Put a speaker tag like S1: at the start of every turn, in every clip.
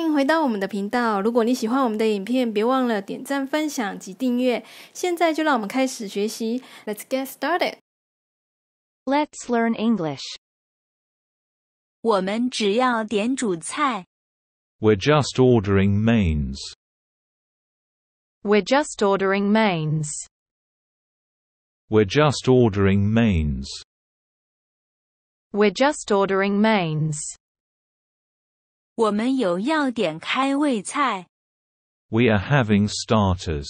S1: 欢迎回到我们的频道。如果你喜欢我们的影片，别忘了点赞、分享及订阅。现在就让我们开始学习。Let's get started. Let's learn
S2: English. 我们只要点主菜。
S3: We're just ordering mains.
S2: We're just ordering mains.
S3: We're just ordering mains.
S2: We're just ordering mains. We
S3: are having starters.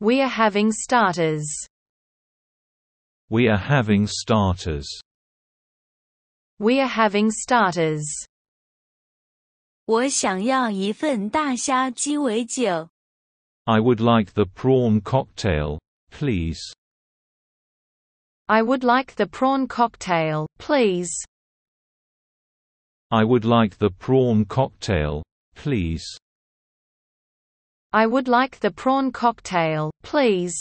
S2: We are having starters.
S3: We are having starters.
S2: We are having starters. I
S3: would like the prawn cocktail, please.
S2: I would like the prawn cocktail, please.
S3: I would like the prawn cocktail, please.
S2: I would like the prawn cocktail, please.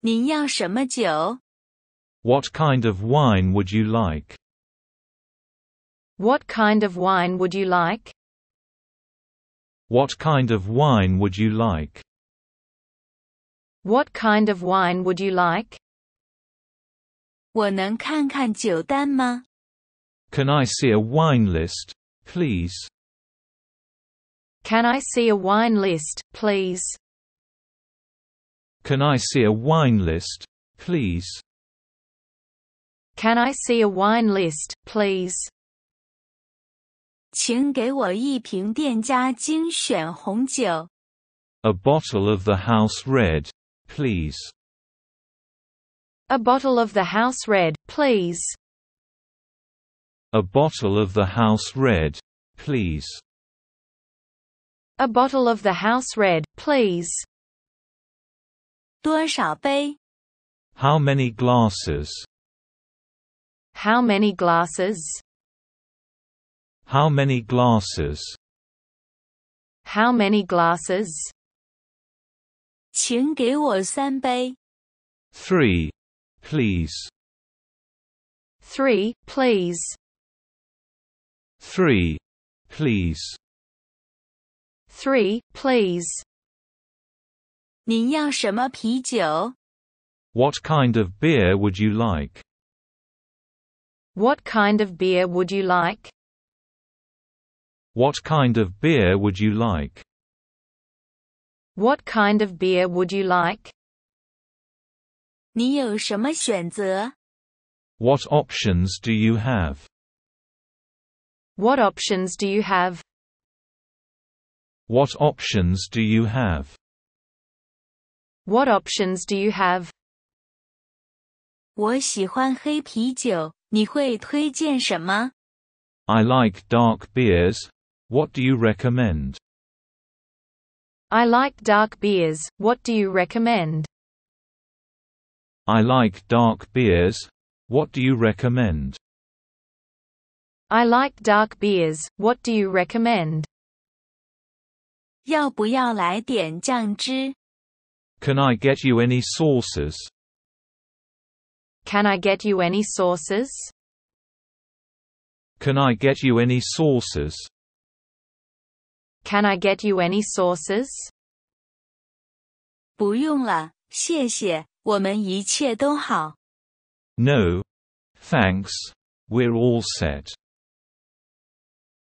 S2: 您要什么酒?
S3: What kind of wine would you like?
S2: What kind of wine would you like?
S3: What kind of wine would you like?
S2: What kind of wine would you like? 我能看看酒单吗?
S3: Can I see a wine list, please?
S2: Can I see a wine list, please?
S3: Can I see a wine list, please?
S2: Can I see a wine list, please?
S3: a bottle of the house red, please.
S2: A bottle of the house red, please.
S3: A bottle of the house red, please.
S2: A bottle of the house red, please. 多少杯?
S3: How many glasses?
S2: How many glasses?
S3: How many glasses?
S2: How many glasses? 请给我三杯.
S3: Three, please.
S2: Three, please.
S3: 3. Please.
S2: 3. Please. 您要什么啤酒?
S3: What kind of beer would you like?
S2: What kind of beer would you like?
S3: What kind of beer would you like?
S2: What kind of beer would you like? 你有什么选择?
S3: What options do you have?
S2: What options do you have?
S3: What options do you have?
S2: What options do you have? I
S3: like dark beers. What do you recommend?
S2: I like dark beers. What do you recommend?
S3: I like dark beers. What do you recommend?
S2: I like dark beers. What do you recommend? 要不要来点酱汁?
S3: Can I get you any sauces?
S2: Can I get you any sauces?
S3: Can I get you any sauces?
S2: Can I get you any sauces? 不用了，谢谢，我们一切都好。
S3: No, thanks. We're all set.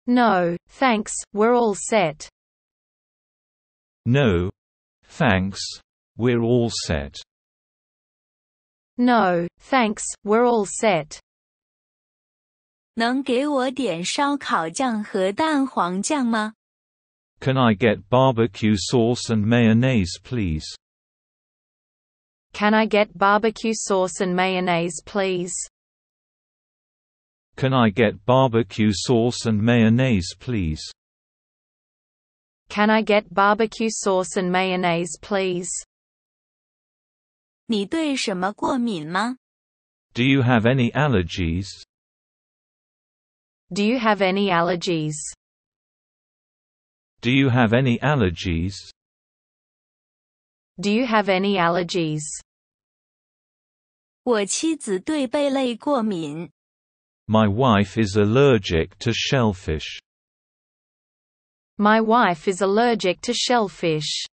S2: No, thanks, we're all set.
S3: No. Thanks. We're all set.
S2: No, thanks, we're all set. 能给我点烧烤酱和蛋黄酱吗?
S3: Can I get barbecue sauce and mayonnaise, please?
S2: Can I get barbecue sauce and mayonnaise, please?
S3: Can I get barbecue sauce and mayonnaise please?
S2: Can I get barbecue sauce and mayonnaise please? 你对什么过敏吗?
S3: Do you have any allergies?
S2: Do you have any allergies?
S3: Do you have any allergies?
S2: Do you have any allergies? 我妻子对贝类过敏。
S3: my wife is allergic to shellfish.
S2: My wife is allergic to shellfish.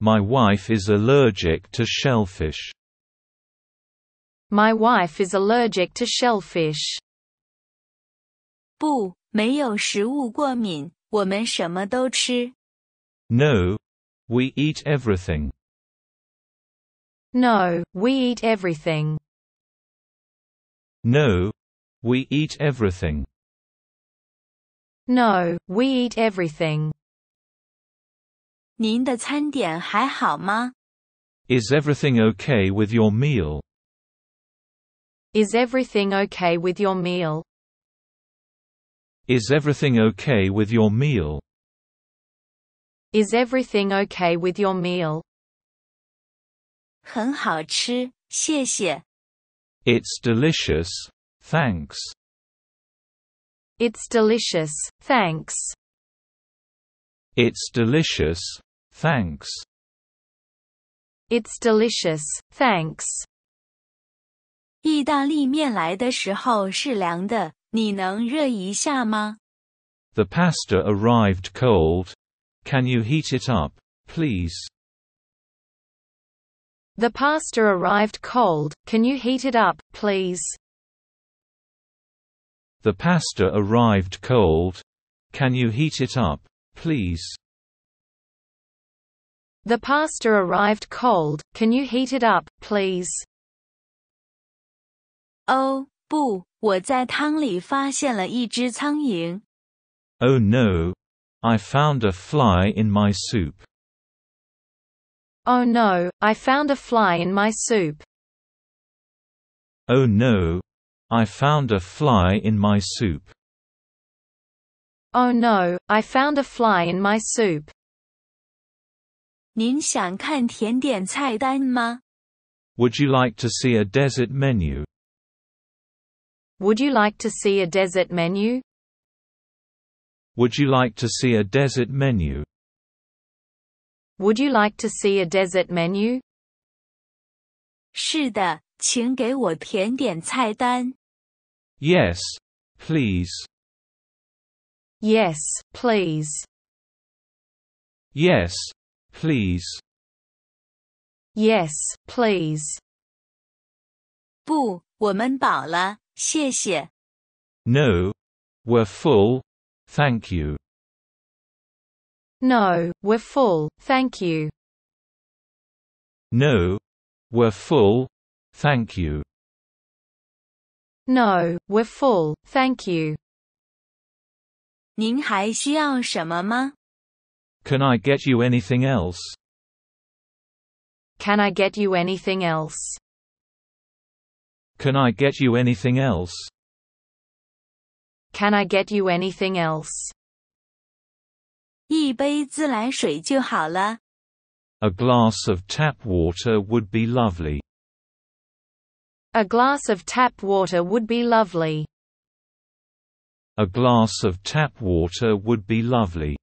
S3: My wife is allergic to shellfish.
S2: My wife is allergic to shellfish.
S3: No, we eat everything.
S2: No, we eat everything.
S3: No. We eat everything.
S2: No, we eat everything. 您的餐点还好吗?
S3: Is everything okay with your meal?
S2: Is everything okay with your meal?
S3: Is everything okay with your meal?
S2: Is everything okay with your meal? 很好吃，谢谢。
S3: it's delicious, thanks.
S2: It's delicious, thanks.
S3: It's delicious, thanks.
S2: It's delicious, thanks.
S1: 意大利面来的时候是凉的，你能热一
S2: 下吗
S3: ？The pasta arrived cold. Can you heat it up, please?
S2: The pasta arrived cold, can you heat it up, please?
S3: The pasta arrived cold. Can you heat it up, please?
S2: The pasta arrived cold. Can you heat it up, please? 哦，不，我在汤里发现了一只苍蝇。
S3: Oh oh, no! I found a fly in my soup.
S2: Oh no, I found a fly in my soup.
S3: Oh no, I found a fly in my soup.
S2: Oh no, I found a fly in my soup. 您想看甜点菜单吗?
S3: Would you like to see a desert menu?
S2: Would you like to see a desert menu?
S3: Would you like to see a desert menu?
S2: Would you like to see a dessert menu? 是的，请给我甜点菜单。
S3: Yes, please.
S2: Yes, please.
S3: Yes, please.
S2: Yes, please. 不，我们饱了，谢谢。
S3: No, we're full. Thank you.
S2: No, we're full, thank you.
S3: No, we're full, thank you.
S2: No, we're full, thank you. 您还需要什么吗?
S3: Can I get you anything else?
S2: Can I get you anything else?
S3: Can I get you anything else?
S2: Can I get you anything else? 一杯自来水就好
S1: 了。
S3: A glass of tap water would be lovely.
S2: A glass of tap water would be lovely.
S3: A glass of tap water would be lovely.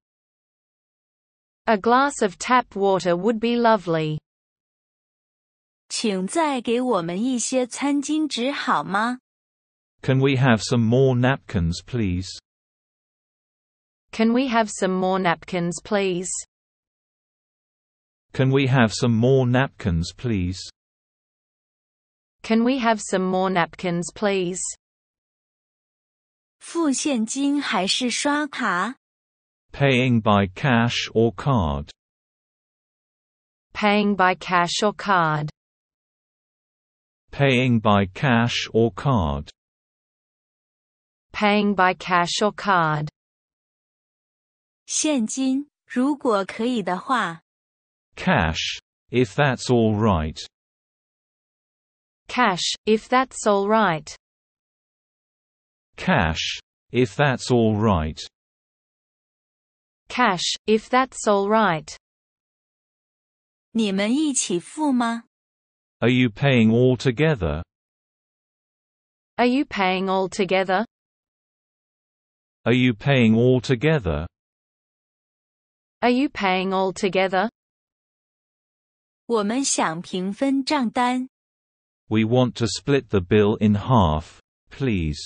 S2: A glass of tap water would be lovely.
S3: can we have some more napkins, please?
S2: Can we have some more napkins please?
S3: Can we have some more napkins please?
S2: Can we have some more napkins please? 付现金还是刷卡?
S3: Paying by cash or card.
S2: Paying by cash or card.
S3: Paying by cash or card.
S2: Paying by cash or card. 现金，如果可以的话。
S3: Cash, if that's all right.
S2: Cash, if that's all right.
S3: Cash, if that's all right.
S2: Cash, if that's all
S3: Are you paying all together?
S2: Are you paying all together?
S3: Are you paying all together?
S2: Are you paying all together? We
S3: want to split the bill in half, please.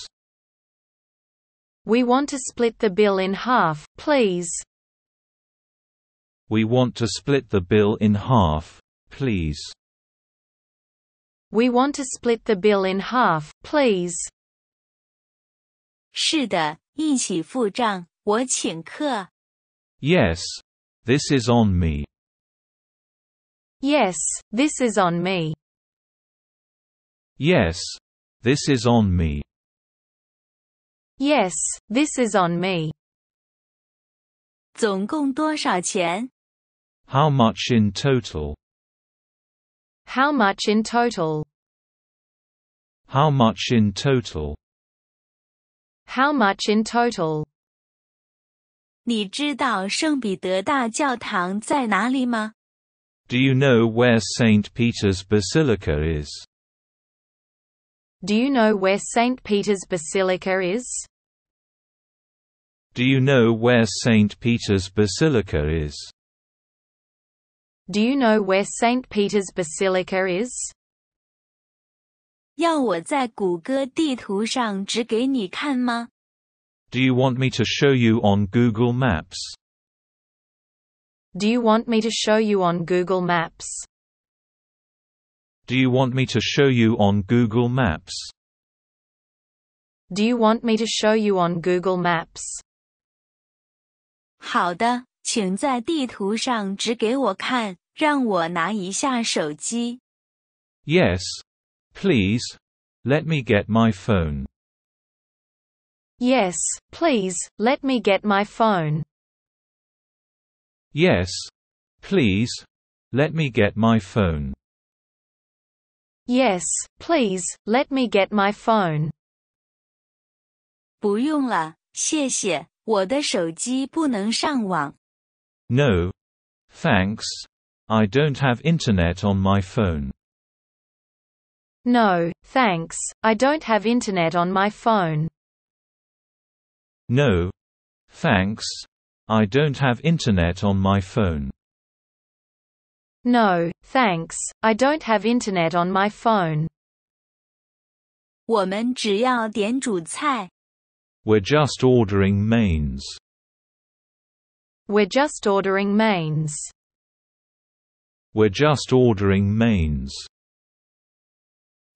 S2: We want to split the bill in half, please.
S3: We want to split the bill in half, please.
S2: We want to split the bill in half, please. 是的，一起付账。我请客。
S3: Yes. This is on me.
S2: Yes, this is on me.
S3: Yes. This is on me.
S2: Yes, this is on me. 总共多少钱?
S3: How much in total?
S2: How much in total?
S3: How much in total?
S2: How much in total? 你知道圣彼得大教堂在哪里吗
S3: ？Do you know where St. Peter's Basilica is?
S2: Do you know where St. Peter's Basilica is?
S3: Do you know where St. Peter's Basilica is?
S2: Do you know where St. Peter's Basilica is? 要我在谷歌地图上指给你看吗？
S3: do you want me to show you on Google Maps?
S2: Do you want me to show you on Google Maps?
S3: Do you want me to show you on Google Maps?
S2: Do you want me to show you on Google Maps? 好的，请在地图上指给
S1: 我看，让我拿一下手机。
S3: Yes, please. Let me get my phone.
S2: Yes, please, let me get my phone.
S3: Yes. Please. Let me get my phone.
S2: Yes, please, let me get my phone. 不用了，
S1: 谢谢，我的手机不能上网。
S3: No. Thanks. I don't have internet on my phone.
S2: No, thanks, I don't have internet on my phone.
S3: No. Thanks. I don't have internet on my phone.
S2: No, thanks. I don't have internet on my phone. we
S3: are just ordering mains.
S2: We're just ordering mains.
S3: We're just ordering mains.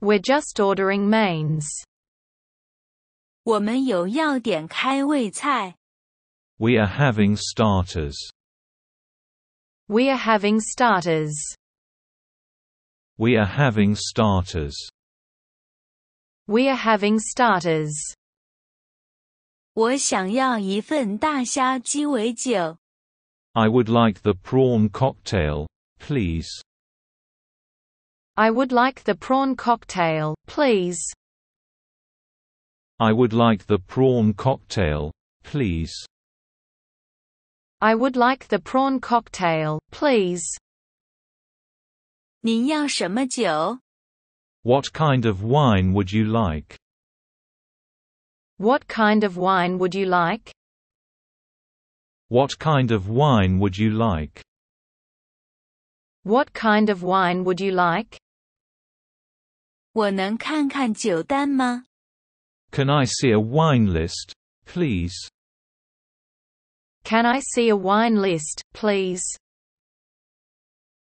S2: We're just ordering mains. We are
S3: having starters.
S2: We are having starters.
S3: We are having starters.
S2: We are having starters.
S1: I
S3: would like the prawn cocktail, please.
S2: I would like the prawn cocktail, please.
S3: I would like the prawn cocktail, please.
S2: I would like the prawn cocktail, please. 您要什么酒?
S3: What kind of wine would you like?
S2: What kind of wine would you like?
S3: What kind of wine would you like?
S2: What kind of wine would you like? 我能看看酒单吗?
S3: Can I see a wine list, please?
S2: Can I see a wine list, please?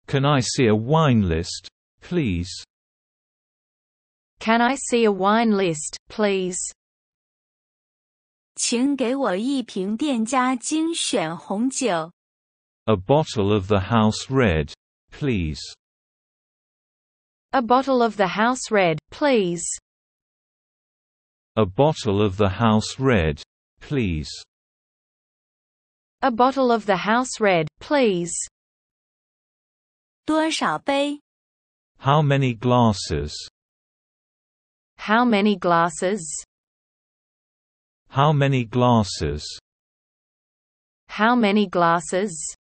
S3: Can I see a wine list, please?
S2: Can I see a wine list, please?
S3: a bottle of the house red, please.
S2: A bottle of the house red, please.
S3: A bottle of the house red, please.
S2: A bottle of the house red, please. 多少杯?
S3: How many glasses?
S2: How many glasses?
S3: How many glasses?
S2: How many glasses?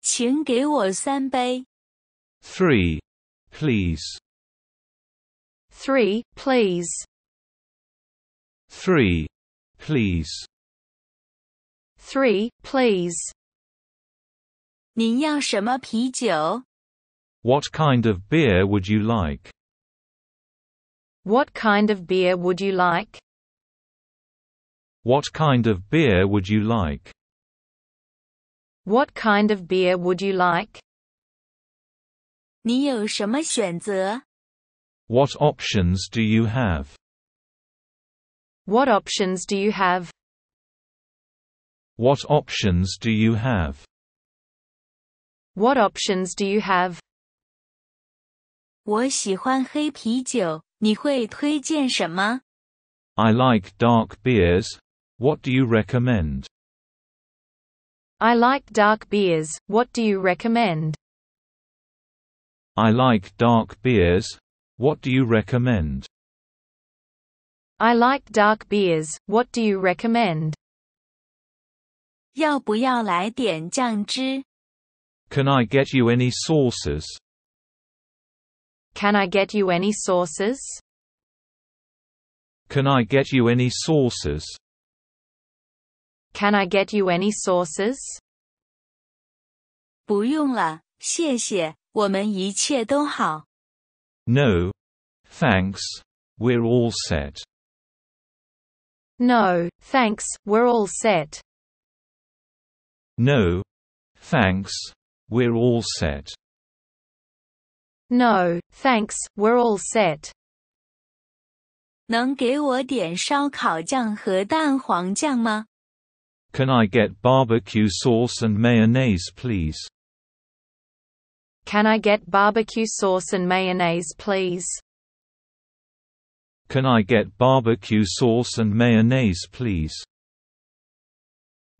S2: 请给我三杯.
S3: Three, please.
S2: Three, please.
S3: 3. Please.
S2: 3. Please. 您要什么啤酒?
S3: What kind of beer would you like?
S2: What kind of beer would you like?
S3: What kind of beer would you like?
S2: What kind of beer would you like? 你有什么选择?
S3: What options do you have?
S2: What options do you have?
S3: What options do you have?
S2: What options do you have? I
S3: like dark beers. What do you recommend?
S2: I like dark beers. What do you recommend?
S3: I like dark beers. What do you recommend?
S2: I like dark beers, what do you recommend? 要不要来点酱汁?
S3: Can I get you any sauces?
S2: Can I get you any sauces?
S3: Can I get you any sauces?
S2: Can I get you any sauces? 不用了，谢谢，我们一切都好。
S3: No, thanks. We're all set.
S2: No, thanks, we're all set.
S3: No, thanks, we're all set.
S2: No, thanks, we're all set. 能给我点烧烤酱和蛋黄酱吗?
S3: Can I get barbecue sauce and mayonnaise, please?
S2: Can I get barbecue sauce and mayonnaise, please?
S3: Can I get barbecue sauce and mayonnaise please?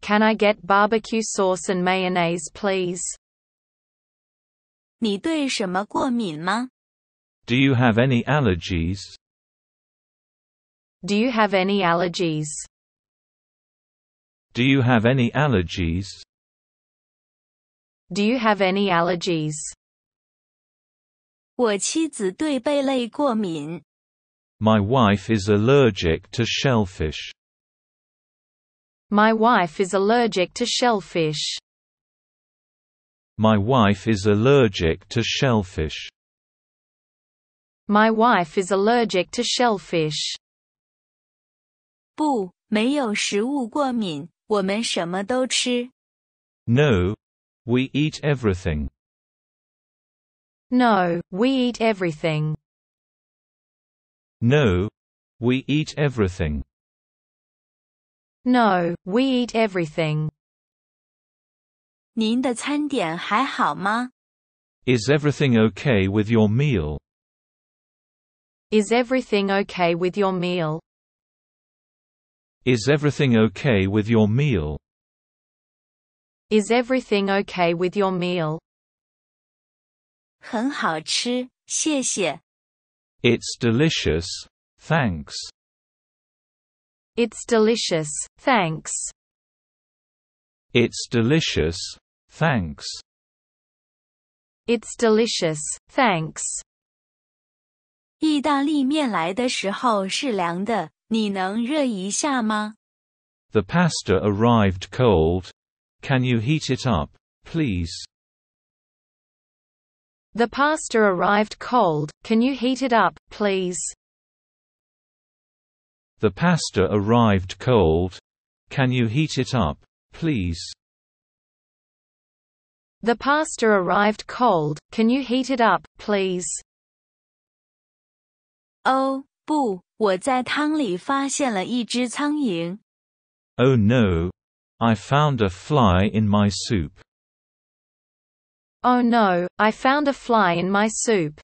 S2: Can I get barbecue sauce and mayonnaise please? 你对什么过敏吗?
S3: Do you have any allergies?
S2: Do you have any allergies?
S3: Do you have any allergies?
S2: Do you have any allergies? 我妻子对贝类过敏。
S3: my wife is allergic to shellfish.
S2: My wife is allergic to shellfish.
S3: My wife is allergic to shellfish.
S2: My wife is allergic to shellfish. 不，没有食物过敏，我们什么都吃。
S3: No, we eat everything.
S2: No, we eat everything.
S3: No. We eat everything.
S2: No, we eat everything. Is
S3: everything okay with your meal?
S2: Is everything okay with your meal?
S3: Is everything okay with your meal?
S2: Is everything okay with your meal? 很好吃，谢谢。
S3: it's delicious, thanks.
S2: It's delicious, thanks.
S3: It's delicious, thanks.
S2: It's delicious, thanks.
S1: 意大利面来的时候是凉的，你能热一下吗
S3: ？The pasta arrived cold. Can you heat it up, please?
S2: The pasta arrived cold, can you heat it up, please?
S3: The pasta arrived cold. Can you heat it up, please?
S2: The pasta arrived cold, can you heat it up, please?
S1: Oh
S3: no! I found a fly in my soup.
S2: Oh no, I found a fly in my soup.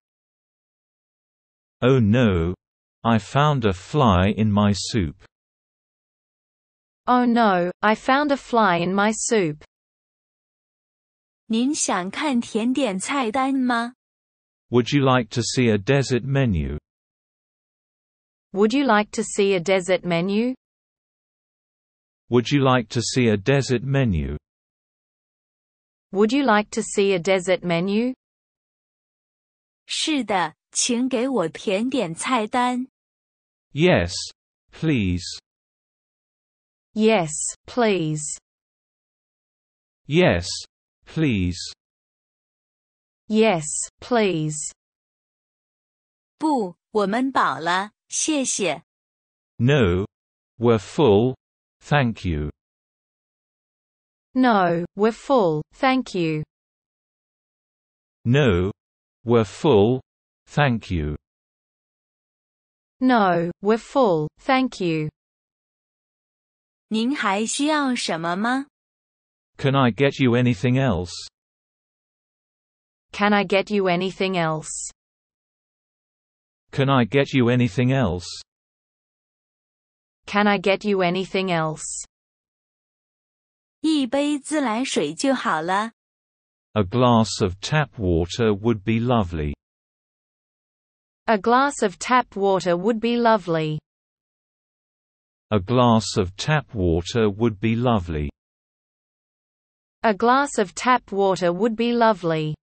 S3: Oh no, I found a fly in my soup.
S2: Oh no, I found a fly in my soup. 您想看甜点菜单吗?
S3: Would you like to see a desert menu?
S2: Would you like to see a desert menu?
S3: Would you like to see a desert menu?
S2: Would you like to see a dessert menu? 是的，请给我甜点菜单。
S3: Yes, please.
S2: Yes, please.
S3: Yes, please.
S2: Yes, please. 不，我们饱了，谢谢。
S3: No, we're full. Thank you.
S2: No, we're full, thank you.
S3: No, we're full, thank you.
S2: No, we're full, thank you. 您还需要什么吗?
S3: Can I get you anything else?
S2: Can I get you anything else?
S3: Can I get you anything else?
S2: Can I get you anything else? 一杯自来水就好了。
S3: A glass of tap water would be lovely.
S2: A glass of tap water would be lovely.
S3: A glass of tap water would be lovely.
S2: A glass of tap water would be lovely.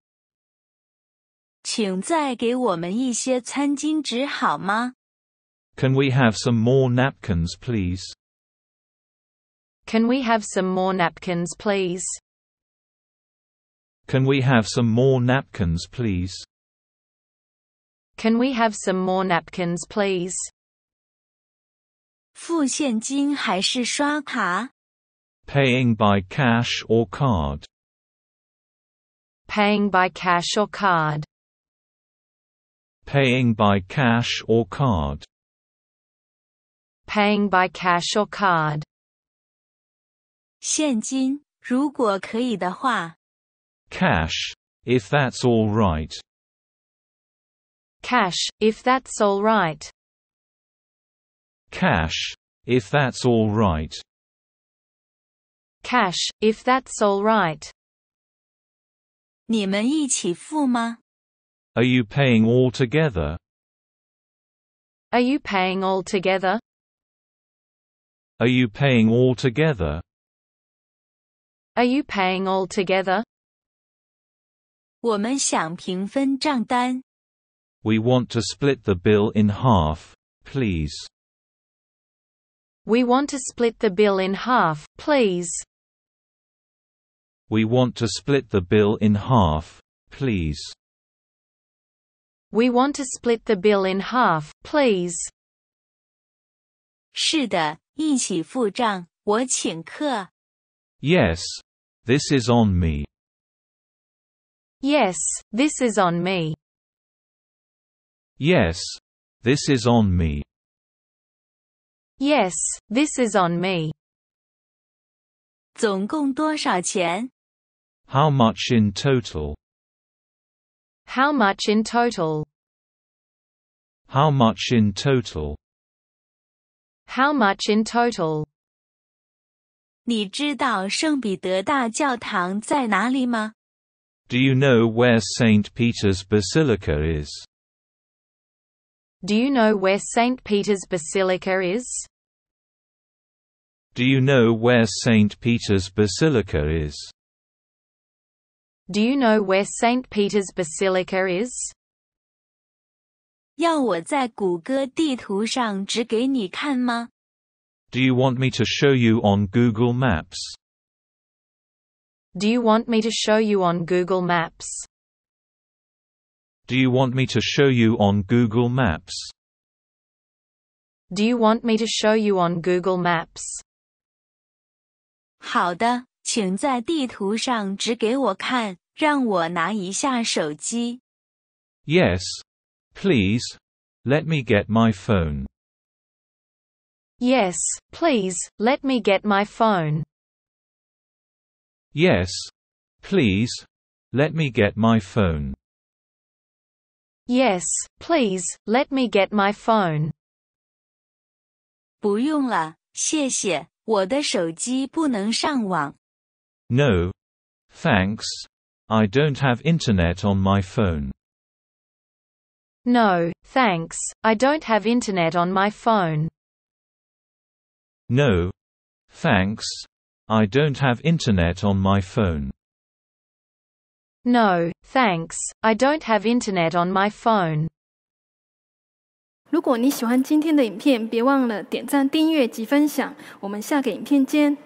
S3: can we have some more napkins, please?
S2: Can we have some more napkins please?
S3: Can we have some more napkins please?
S2: Can we have some more napkins please? 付现金还是刷卡?
S3: Paying by cash or card.
S2: Paying by cash or card.
S3: Paying by cash or card.
S2: Paying by cash or card. 现金，如果可以的话。
S3: Cash, if that's all right.
S2: Cash, if that's all right.
S3: Cash, if that's all right.
S2: Cash, if that's all
S3: Are you paying all together?
S2: Are you paying all together?
S3: Are you paying all together?
S2: Are you paying all together? We
S3: want to split the bill in half, please.
S2: We want to split the bill in half, please.
S3: We want to split the bill in half, please.
S2: We want to split the bill in half, please. 是的，一起付账。我请客。
S3: Yes, this is on me.
S2: Yes, this is on me.
S3: Yes, this is on me.
S2: Yes, this is on me. 总共多少钱?
S3: How much in total?
S2: How much in total?
S3: How much in total?
S2: How much in total?
S1: 你知道圣彼得大教堂在哪里吗
S3: ？Do you know where Saint Peter's Basilica is?
S2: Do you know where Saint Peter's Basilica is?
S3: Do you know where Saint Peter's Basilica is?
S2: Do you know where Saint Peter's Basilica is? 要我
S1: 在谷歌地图上指给你看吗？
S3: do you want me to show you on Google Maps?
S2: Do you want me to show you on Google Maps?
S3: Do you want me to show you on Google Maps?
S2: Do you want me to show you on Google Maps?
S1: 好的，请在地图上指给我看，让我拿一下手机。
S3: Yes, please. Let me get my phone.
S2: Yes, please, let me get my phone.
S3: Yes. Please. Let me get my phone.
S2: Yes, please, let me get my phone.
S3: No, Thanks. I don't have internet on my phone.
S2: No, thanks, I don't have internet on my phone.
S3: No. Thanks. I don't have internet on my phone.
S2: No, thanks. I don't have internet on my phone. 如果你喜欢今天的影片，别忘了点赞、订阅及分享。我们下个
S1: 影片见。